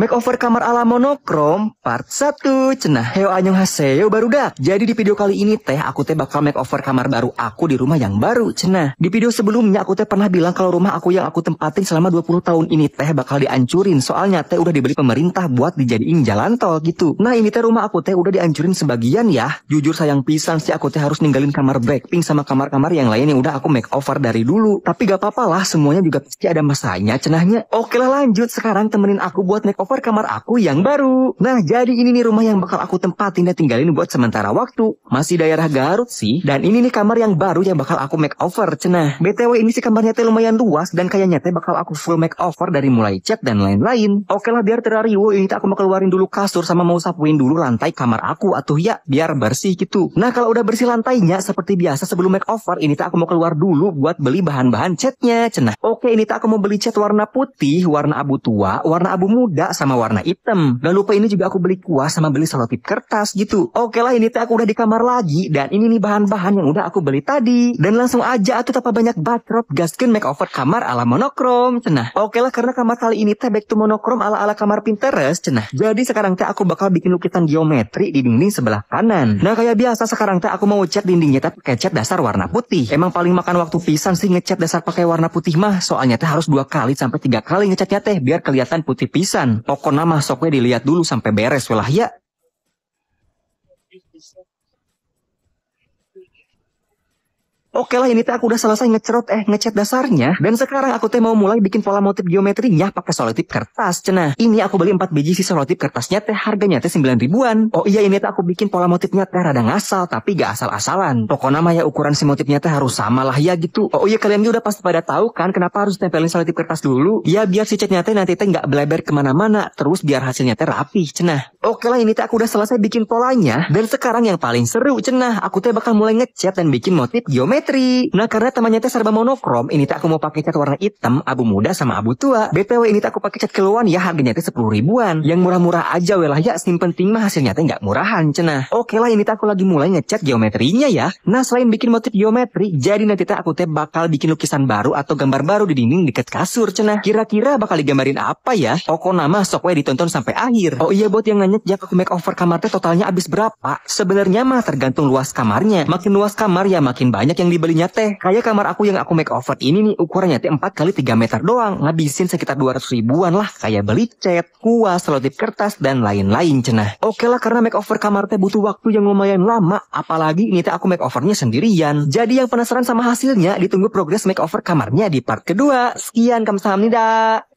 Makeover kamar ala monokrom part 1 Cenah heo anyong haseo baru dak Jadi di video kali ini teh aku teh bakal makeover kamar baru aku di rumah yang baru Cenah Di video sebelumnya aku teh pernah bilang kalau rumah aku yang aku tempatin selama 20 tahun ini teh bakal diancurin. Soalnya teh udah dibeli pemerintah buat dijadiin jalan tol gitu Nah ini teh rumah aku teh udah diancurin sebagian ya Jujur sayang pisan sih aku teh harus ninggalin kamar Blackpink sama kamar-kamar yang lain yang udah aku makeover dari dulu Tapi gak apa-apa lah semuanya juga pasti ada masanya cenahnya Oke lah lanjut sekarang temenin aku buat makeover cover kamar aku yang baru. Nah, jadi ini nih rumah yang bakal aku tempatin dan tinggalin buat sementara waktu. Masih daerah Garut sih. Dan ini nih kamar yang baru yang bakal aku makeover cenah. BTW ini sih kamarnya teh lumayan luas dan kayaknya teh bakal aku full makeover dari mulai cat dan lain-lain. Oke lah, biar terario ini aku mau keluarin dulu kasur sama mau sapuin dulu lantai kamar aku atau ya biar bersih gitu. Nah, kalau udah bersih lantainya seperti biasa sebelum makeover ini tak aku mau keluar dulu buat beli bahan-bahan catnya, cenah. Oke, ini tak aku mau beli cat warna putih, warna abu tua, warna abu muda sama warna hitam. Dan lupa ini juga aku beli kuas sama beli selotip kertas gitu. Oke lah ini teh aku udah di kamar lagi dan ini nih bahan-bahan yang udah aku beli tadi. Dan langsung aja atuh tanpa banyak backdrop, gaskin makeover kamar ala monokrom cenah. Oke lah karena kamar kali ini teh back to monokrom ala ala kamar Pinterest cenah. Jadi sekarang teh aku bakal bikin lukisan geometri di dinding sebelah kanan. Nah kayak biasa sekarang teh aku mau cat dindingnya teh pakai cat dasar warna putih. Emang paling makan waktu pisan sih ngecat dasar pakai warna putih mah soalnya teh harus dua kali sampai tiga kali ngecatnya teh biar kelihatan putih pisan nama soknya dilihat dulu sampai beres wilayah. ya. Oke lah ini teh aku udah selesai ngecerot eh ngecat dasarnya dan sekarang aku teh mau mulai bikin pola motif geometrinya pakai solotip kertas cenah. Ini aku beli 4 biji si solotip kertasnya teh harganya teh 9 ribuan. Oh iya ini teh aku bikin pola motifnya teh rada ngasal tapi gak asal-asalan. Pokoknya mah ya ukuran si motifnya teh harus sama lah ya gitu. Oh iya kalian juga udah pasti pada tahu kan kenapa harus tempelin solotip kertas dulu? Ya biar si catnya teh nanti teh nggak beleber kemana-mana terus biar hasilnya teh rapi cina Oke lah ini teh aku udah selesai bikin polanya dan sekarang yang paling seru cina aku teh bakal mulai ngecat dan bikin motif geometri Betri. Nah karena temannya teh serba monokrom, ini tak aku mau pakai cat warna hitam, abu muda sama abu tua. BTW ini tak aku pakai cat keluhan ya harganya teh sepuluh ribuan. Yang murah-murah aja welah ya, sing penting mah hasilnya teh nggak murahan cenah. Oke lah ini tak aku lagi mulai ngecat geometrinya ya. Nah selain bikin motif geometri, jadi nanti tak aku teh bakal bikin lukisan baru atau gambar baru di dinding dekat kasur cina. Kira-kira bakal digambarin apa ya? Oke nama sok we ditonton sampai akhir. Oh iya buat yang nanya jak aku makeover kamar teh totalnya abis berapa? Sebenarnya mah tergantung luas kamarnya. Makin luas kamar ya makin banyak yang yang dibelinya teh. Kayak kamar aku yang aku make over ini nih ukurannya teh 4 kali 3 meter doang. Ngabisin sekitar 200 ribuan lah. Kayak beli cat, kuas, selotip kertas, dan lain-lain cenah. Oke lah karena make over kamar teh butuh waktu yang lumayan lama. Apalagi ini teh aku make overnya sendirian. Jadi yang penasaran sama hasilnya ditunggu progres make over kamarnya di part kedua. Sekian saham kamsahamnida.